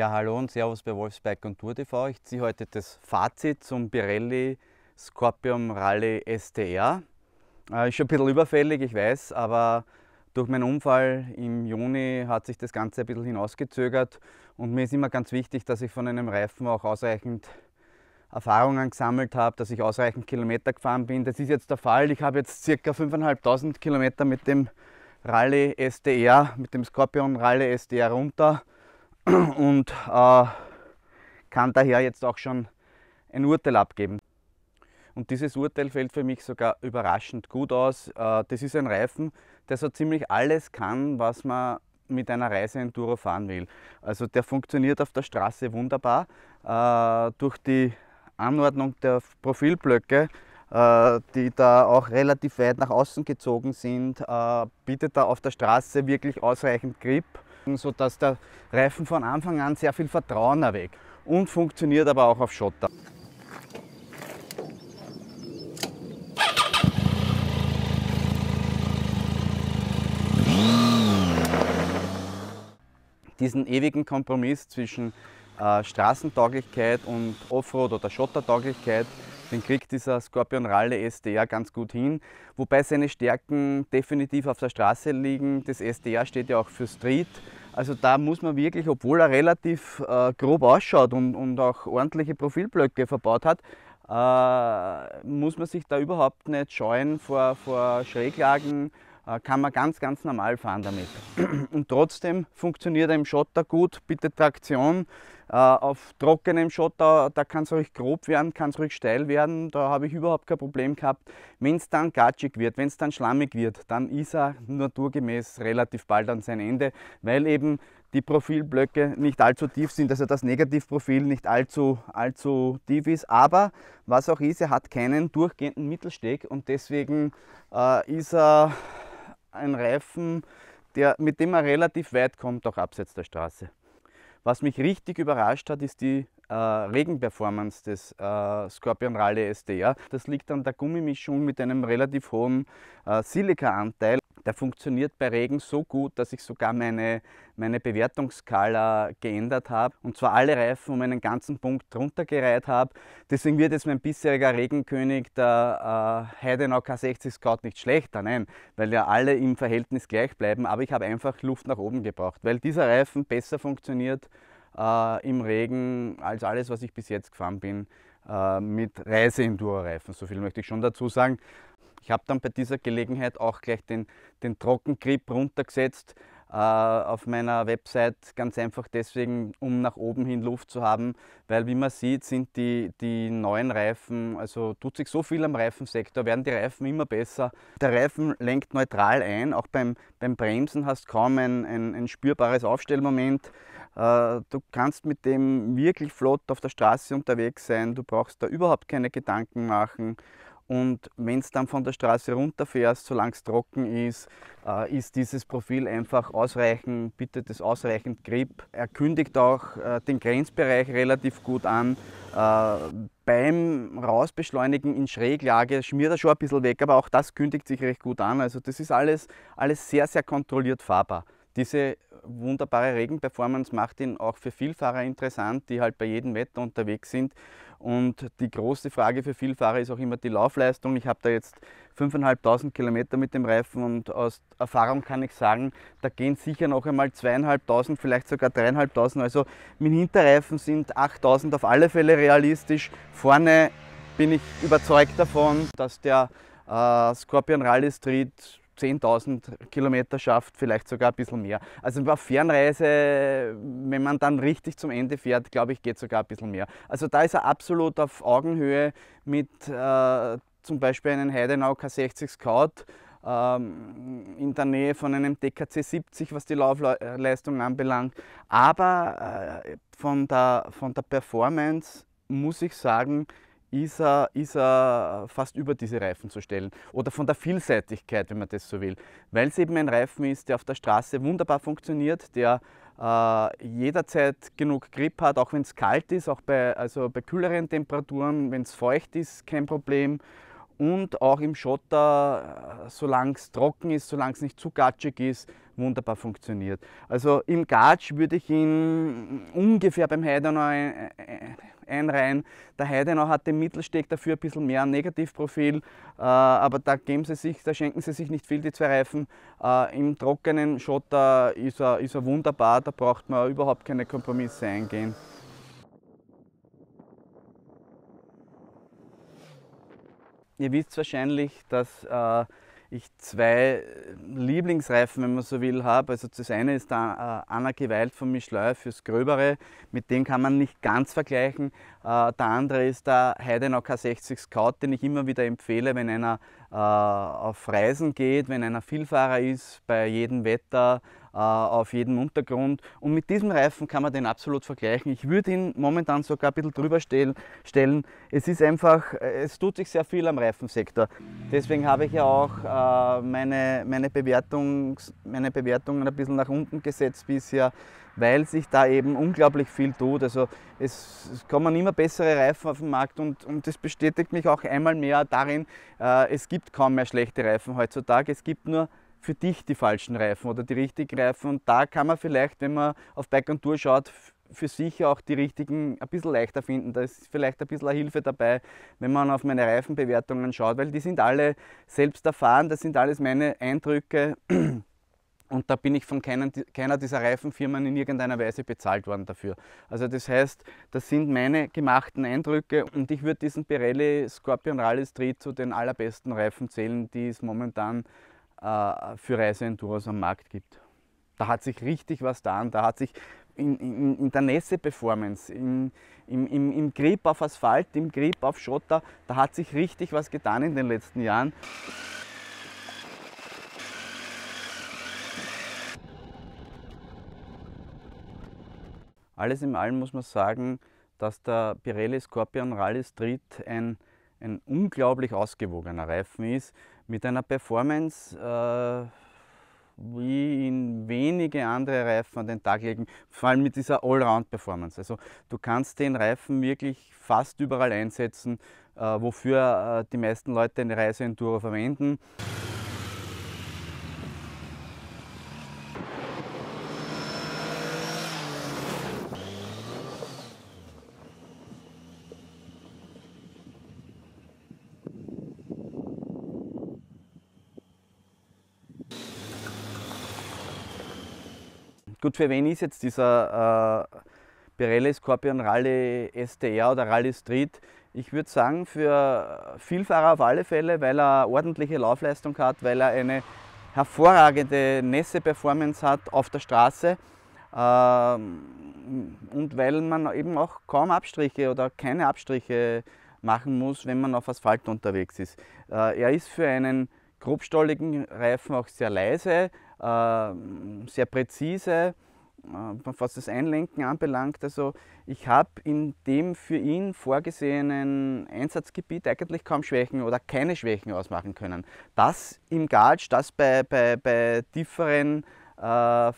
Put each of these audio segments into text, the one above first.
Ja, hallo und Servus bei Wolfsbike und Tour TV. Ich ziehe heute das Fazit zum Pirelli Scorpion Rally STR. Äh, ist schon ein bisschen überfällig, ich weiß, aber durch meinen Unfall im Juni hat sich das Ganze ein bisschen hinausgezögert und mir ist immer ganz wichtig, dass ich von einem Reifen auch ausreichend Erfahrungen gesammelt habe, dass ich ausreichend Kilometer gefahren bin. Das ist jetzt der Fall. Ich habe jetzt ca. 5.500 Kilometer mit dem Rallye SDR, mit dem Scorpion Rallye SDR runter und äh, kann daher jetzt auch schon ein Urteil abgeben. Und dieses Urteil fällt für mich sogar überraschend gut aus. Äh, das ist ein Reifen, der so ziemlich alles kann, was man mit einer Reise Enduro fahren will. Also der funktioniert auf der Straße wunderbar. Äh, durch die Anordnung der Profilblöcke, äh, die da auch relativ weit nach außen gezogen sind, bietet er auf der Straße wirklich ausreichend Grip machen, sodass der Reifen von Anfang an sehr viel Vertrauen erweckt und funktioniert aber auch auf Schotter. Diesen ewigen Kompromiss zwischen äh, Straßentauglichkeit und Offroad- oder Schottertauglichkeit den kriegt dieser Scorpion Rally SDR ganz gut hin, wobei seine Stärken definitiv auf der Straße liegen. Das SDR steht ja auch für Street, also da muss man wirklich, obwohl er relativ äh, grob ausschaut und, und auch ordentliche Profilblöcke verbaut hat, äh, muss man sich da überhaupt nicht scheuen vor, vor Schräglagen, äh, kann man ganz, ganz normal fahren damit. Und trotzdem funktioniert er im Schotter gut, bitte Traktion, äh, auf trockenem Schotter, da kann es ruhig grob werden, kann es ruhig steil werden, da habe ich überhaupt kein Problem gehabt. Wenn es dann gatschig wird, wenn es dann schlammig wird, dann ist er naturgemäß relativ bald an sein Ende, weil eben die Profilblöcke nicht allzu tief sind, also das Negativprofil nicht allzu, allzu tief ist. Aber was auch ist, er hat keinen durchgehenden Mittelsteg und deswegen äh, ist er ein Reifen, der, mit dem er relativ weit kommt, auch abseits der Straße. Was mich richtig überrascht hat, ist die äh, Regenperformance des äh, Scorpion Rally SDR. Das liegt an der Gummimischung mit einem relativ hohen äh, Silikaanteil der funktioniert bei Regen so gut, dass ich sogar meine, meine Bewertungsskala geändert habe. Und zwar alle Reifen um einen ganzen Punkt runtergereiht habe. Deswegen wird jetzt mein bisheriger Regenkönig, der äh, Heidenau K60 Scout, nicht schlechter. Nein, weil ja alle im Verhältnis gleich bleiben. Aber ich habe einfach Luft nach oben gebraucht, weil dieser Reifen besser funktioniert äh, im Regen als alles, was ich bis jetzt gefahren bin äh, mit Reise-Enduro-Reifen. So viel möchte ich schon dazu sagen. Ich habe dann bei dieser Gelegenheit auch gleich den, den Trockengrip runtergesetzt äh, auf meiner Website, ganz einfach deswegen, um nach oben hin Luft zu haben, weil wie man sieht, sind die, die neuen Reifen, also tut sich so viel am Reifensektor, werden die Reifen immer besser. Der Reifen lenkt neutral ein, auch beim, beim Bremsen hast du kaum ein, ein, ein spürbares Aufstellmoment. Äh, du kannst mit dem wirklich flott auf der Straße unterwegs sein, du brauchst da überhaupt keine Gedanken machen. Und wenn es dann von der Straße runterfährst, solange es trocken ist, äh, ist dieses Profil einfach ausreichend, bietet es ausreichend Grip. Er kündigt auch äh, den Grenzbereich relativ gut an. Äh, beim Rausbeschleunigen in Schräglage schmiert er schon ein bisschen weg, aber auch das kündigt sich recht gut an. Also das ist alles, alles sehr, sehr kontrolliert fahrbar. Diese wunderbare Regenperformance macht ihn auch für Vielfahrer interessant, die halt bei jedem Wetter unterwegs sind. Und die große Frage für Vielfahrer ist auch immer die Laufleistung. Ich habe da jetzt 5.500 Kilometer mit dem Reifen und aus Erfahrung kann ich sagen, da gehen sicher noch einmal 2.500, vielleicht sogar 3.500. Also mit Hinterreifen sind 8.000 auf alle Fälle realistisch. Vorne bin ich überzeugt davon, dass der äh, Scorpion Rally Street 10.000 Kilometer schafft, vielleicht sogar ein bisschen mehr. Also bei Fernreise, wenn man dann richtig zum Ende fährt, glaube ich, geht sogar ein bisschen mehr. Also da ist er absolut auf Augenhöhe mit äh, zum Beispiel einem Heidenau K60 Scout ähm, in der Nähe von einem DKC 70, was die Laufleistung anbelangt. Aber äh, von, der, von der Performance muss ich sagen, ist er, ist er fast über diese Reifen zu stellen. Oder von der Vielseitigkeit, wenn man das so will. Weil es eben ein Reifen ist, der auf der Straße wunderbar funktioniert, der äh, jederzeit genug Grip hat, auch wenn es kalt ist, auch bei, also bei kühleren Temperaturen, wenn es feucht ist, kein Problem. Und auch im Schotter, äh, solange es trocken ist, solange es nicht zu gatschig ist, wunderbar funktioniert. Also im Gatsch würde ich ihn ungefähr beim Heidenau äh, einreihen. Der Heidenau hat den Mittelsteg dafür ein bisschen mehr ein Negativprofil, äh, aber da geben sie sich, da schenken sie sich nicht viel, die zwei Reifen. Äh, Im trockenen Schotter ist er, ist er wunderbar, da braucht man überhaupt keine Kompromisse eingehen. Ihr wisst wahrscheinlich, dass äh, ich zwei äh, Lieblingsreifen, wenn man so will, habe. Also das eine ist der äh, Anna Gewalt von Michelin fürs Gröbere, mit dem kann man nicht ganz vergleichen. Äh, der andere ist der Heidenau K60 Scout, den ich immer wieder empfehle, wenn einer auf Reisen geht, wenn einer Vielfahrer ist, bei jedem Wetter, äh, auf jedem Untergrund. Und mit diesem Reifen kann man den absolut vergleichen. Ich würde ihn momentan sogar ein bisschen drüber stellen. Es ist einfach, äh, es tut sich sehr viel am Reifensektor. Deswegen habe ich ja auch äh, meine, meine, Bewertung, meine Bewertungen ein bisschen nach unten gesetzt bisher, weil sich da eben unglaublich viel tut. Also es, es kommen immer bessere Reifen auf den Markt und, und das bestätigt mich auch einmal mehr darin, es gibt kaum mehr schlechte Reifen heutzutage. Es gibt nur für dich die falschen Reifen oder die richtigen Reifen. Und da kann man vielleicht, wenn man auf Bike und Tour schaut, für sich auch die richtigen ein bisschen leichter finden. Da ist vielleicht ein bisschen Hilfe dabei, wenn man auf meine Reifenbewertungen schaut, weil die sind alle selbst erfahren, das sind alles meine Eindrücke. Und da bin ich von keiner dieser Reifenfirmen in irgendeiner Weise bezahlt worden dafür. Also das heißt, das sind meine gemachten Eindrücke und ich würde diesen Pirelli Scorpion Rally Street zu den allerbesten Reifen zählen, die es momentan äh, für Reiseenduros am Markt gibt. Da hat sich richtig was getan, da hat sich in, in, in der Nässe-Performance, im, im Grip auf Asphalt, im Grip auf Schotter, da hat sich richtig was getan in den letzten Jahren. Alles in allem muss man sagen, dass der Pirelli Scorpion Rally Street ein, ein unglaublich ausgewogener Reifen ist mit einer Performance äh, wie in wenige andere Reifen an den Tag legen, vor allem mit dieser Allround-Performance. Also du kannst den Reifen wirklich fast überall einsetzen, äh, wofür äh, die meisten Leute eine Reise Enduro verwenden. Gut, für wen ist jetzt dieser äh, Pirelli Scorpion Rally STR oder Rally Street? Ich würde sagen, für Vielfahrer auf alle Fälle, weil er ordentliche Laufleistung hat, weil er eine hervorragende Nässe-Performance hat auf der Straße ähm, und weil man eben auch kaum Abstriche oder keine Abstriche machen muss, wenn man auf Asphalt unterwegs ist. Äh, er ist für einen grobstolligen Reifen auch sehr leise, ähm, sehr präzise, äh, was das Einlenken anbelangt. Also ich habe in dem für ihn vorgesehenen Einsatzgebiet eigentlich kaum Schwächen oder keine Schwächen ausmachen können. Das im Gatsch, das bei, bei, bei tieferen äh,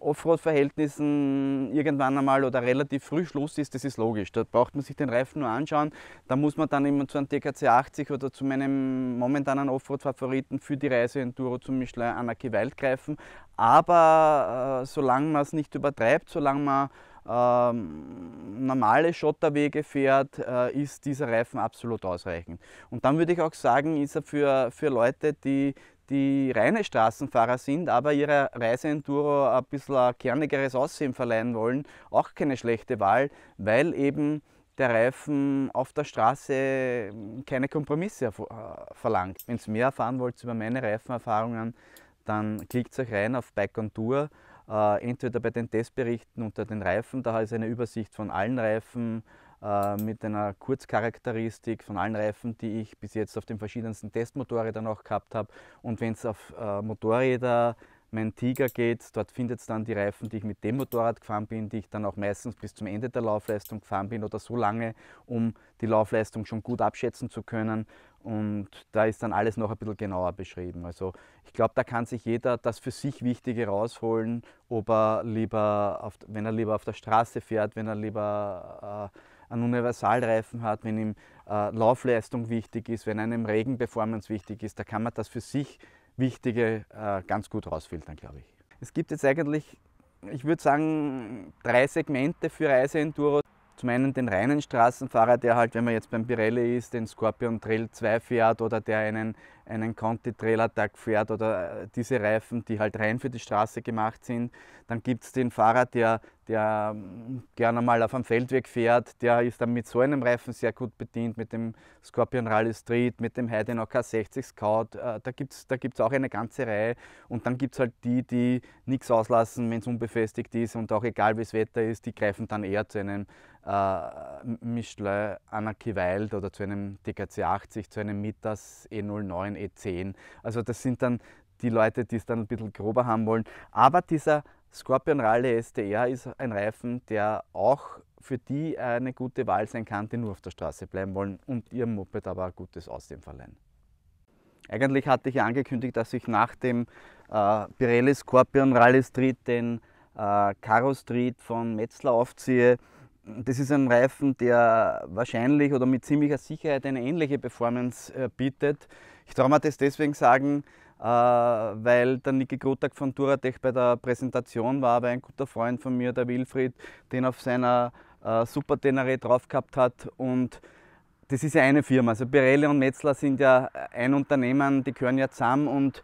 Offroad-Verhältnissen irgendwann einmal oder relativ früh Schluss ist, das ist logisch. Da braucht man sich den Reifen nur anschauen. Da muss man dann immer zu einem DKC 80 oder zu meinem momentanen Offroad-Favoriten für die Reise Enduro zum Michelin Anarchy Wild greifen. Aber äh, solange man es nicht übertreibt, solange man ähm, normale Schotterwege fährt, äh, ist dieser Reifen absolut ausreichend. Und dann würde ich auch sagen, ist er für, für Leute, die, die reine Straßenfahrer sind, aber ihrer Reiseenduro ein bisschen ein kernigeres Aussehen verleihen wollen, auch keine schlechte Wahl, weil eben der Reifen auf der Straße hm, keine Kompromisse äh, verlangt. Wenn ihr mehr erfahren wollt über meine Reifenerfahrungen, dann klickt euch rein auf Bike on Tour, äh, entweder bei den Testberichten unter den Reifen, da ist eine Übersicht von allen Reifen, äh, mit einer Kurzcharakteristik von allen Reifen, die ich bis jetzt auf den verschiedensten Testmotorrädern auch gehabt habe. Und wenn es auf äh, Motorräder mein Tiger geht, dort findet es dann die Reifen, die ich mit dem Motorrad gefahren bin, die ich dann auch meistens bis zum Ende der Laufleistung gefahren bin oder so lange, um die Laufleistung schon gut abschätzen zu können. Und da ist dann alles noch ein bisschen genauer beschrieben. Also ich glaube, da kann sich jeder das für sich Wichtige rausholen, ob er lieber, auf, wenn er lieber auf der Straße fährt, wenn er lieber äh, einen Universalreifen hat, wenn ihm äh, Laufleistung wichtig ist, wenn einem Regenperformance wichtig ist, da kann man das für sich Wichtige äh, ganz gut rausfiltern, glaube ich. Es gibt jetzt eigentlich, ich würde sagen, drei Segmente für Reiseenduro. Zum einen den reinen Straßenfahrer, der halt, wenn man jetzt beim Pirelli ist, den Scorpion Trail 2 fährt oder der einen einen Conti Trailer Tag fährt oder äh, diese Reifen, die halt rein für die Straße gemacht sind. Dann gibt es den Fahrer, der, der mm, gerne mal auf einem Feldweg fährt, der ist dann mit so einem Reifen sehr gut bedient, mit dem Scorpion Rally Street, mit dem Heiden K60 Scout. Äh, da gibt es da gibt's auch eine ganze Reihe. Und dann gibt es halt die, die nichts auslassen, wenn es unbefestigt ist und auch egal wie das Wetter ist, die greifen dann eher zu einem äh, Michelin äh, Anarchy Wild oder zu einem DKC 80, zu einem Mitas E09 E10. Eh also das sind dann die Leute, die es dann ein bisschen grober haben wollen. Aber dieser Scorpion Rally SDR ist ein Reifen, der auch für die eine gute Wahl sein kann, die nur auf der Straße bleiben wollen und ihrem Moped aber ein gutes Aussehen verleihen. Eigentlich hatte ich ja angekündigt, dass ich nach dem äh, Pirelli Scorpion Rally Street den äh, Caro Street von Metzler aufziehe das ist ein Reifen, der wahrscheinlich oder mit ziemlicher Sicherheit eine ähnliche Performance äh, bietet. Ich traue mir das deswegen sagen, äh, weil der Niki Grotak von Duratech bei der Präsentation war, weil ein guter Freund von mir, der Wilfried, den auf seiner äh, Super Tenere drauf gehabt hat und das ist ja eine Firma. Also Pirelli und Metzler sind ja ein Unternehmen, die gehören ja zusammen und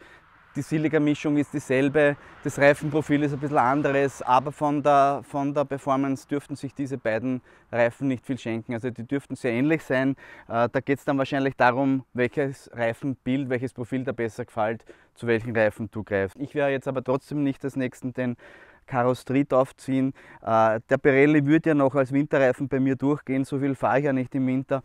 die Silica-Mischung ist dieselbe, das Reifenprofil ist ein bisschen anderes, aber von der, von der Performance dürften sich diese beiden Reifen nicht viel schenken. Also die dürften sehr ähnlich sein. Äh, da geht es dann wahrscheinlich darum, welches Reifenbild, welches Profil da besser gefällt, zu welchen Reifen du greifst. Ich werde jetzt aber trotzdem nicht als Nächsten den Street aufziehen. Äh, der Pirelli wird ja noch als Winterreifen bei mir durchgehen, so viel fahre ich ja nicht im Winter.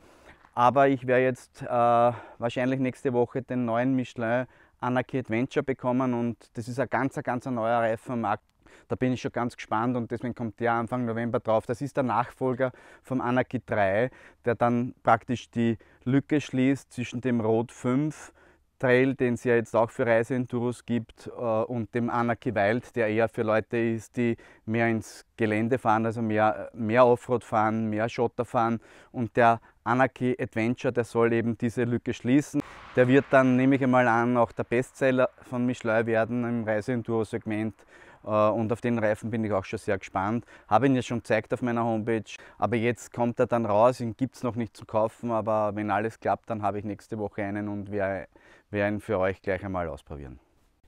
Aber ich werde jetzt äh, wahrscheinlich nächste Woche den neuen Michelin Anarchy Adventure bekommen und das ist ein ganz, ein ganz neuer Reifenmarkt. Da bin ich schon ganz gespannt und deswegen kommt der Anfang November drauf. Das ist der Nachfolger vom Anarchy 3, der dann praktisch die Lücke schließt zwischen dem Rot 5 Trail, den es ja jetzt auch für Reiseenduros gibt, äh, und dem Anarchy Wild, der eher für Leute ist, die mehr ins Gelände fahren, also mehr, mehr Offroad fahren, mehr Schotter fahren. Und der Anarchy Adventure, der soll eben diese Lücke schließen. Der wird dann, nehme ich einmal an, auch der Bestseller von Michelin werden im Reiseenduro-Segment. Äh, und auf den Reifen bin ich auch schon sehr gespannt. Habe ihn ja schon gezeigt auf meiner Homepage. Aber jetzt kommt er dann raus. Ihn gibt es noch nicht zu kaufen. Aber wenn alles klappt, dann habe ich nächste Woche einen und werde werden für euch gleich einmal ausprobieren.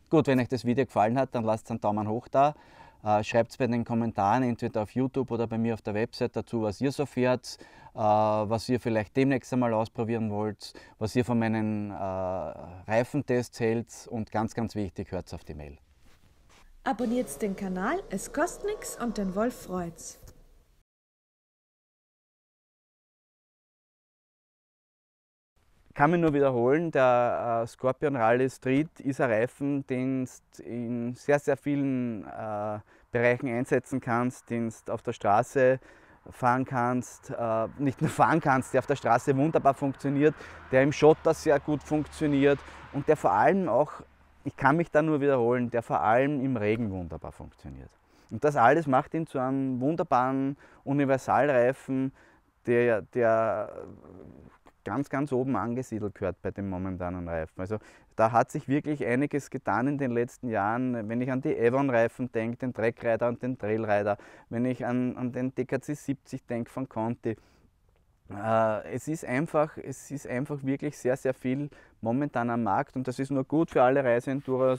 Gut, wenn euch das Video gefallen hat, dann lasst einen Daumen hoch da. Äh, Schreibt es bei den Kommentaren, entweder auf YouTube oder bei mir auf der Website dazu, was ihr so fährt, äh, was ihr vielleicht demnächst einmal ausprobieren wollt, was ihr von meinen äh, Reifentests hält und ganz, ganz wichtig, hört auf die Mail. Abonniert den Kanal, es kostet nichts und den Wolf freut's. kann mich nur wiederholen, der äh, Scorpion Rally Street ist ein Reifen, den du in sehr, sehr vielen äh, Bereichen einsetzen kannst, den du auf der Straße fahren kannst, äh, nicht nur fahren kannst, der auf der Straße wunderbar funktioniert, der im Schotter sehr gut funktioniert und der vor allem auch, ich kann mich da nur wiederholen, der vor allem im Regen wunderbar funktioniert. Und das alles macht ihn zu einem wunderbaren Universalreifen, der, der ganz, ganz oben angesiedelt gehört bei den momentanen Reifen. Also da hat sich wirklich einiges getan in den letzten Jahren. Wenn ich an die Evon-Reifen denke, den Trackrider und den Trailrider, wenn ich an, an den DKC 70 denke von Conti, äh, es ist einfach, es ist einfach wirklich sehr, sehr viel momentan am Markt und das ist nur gut für alle Reiseendurer,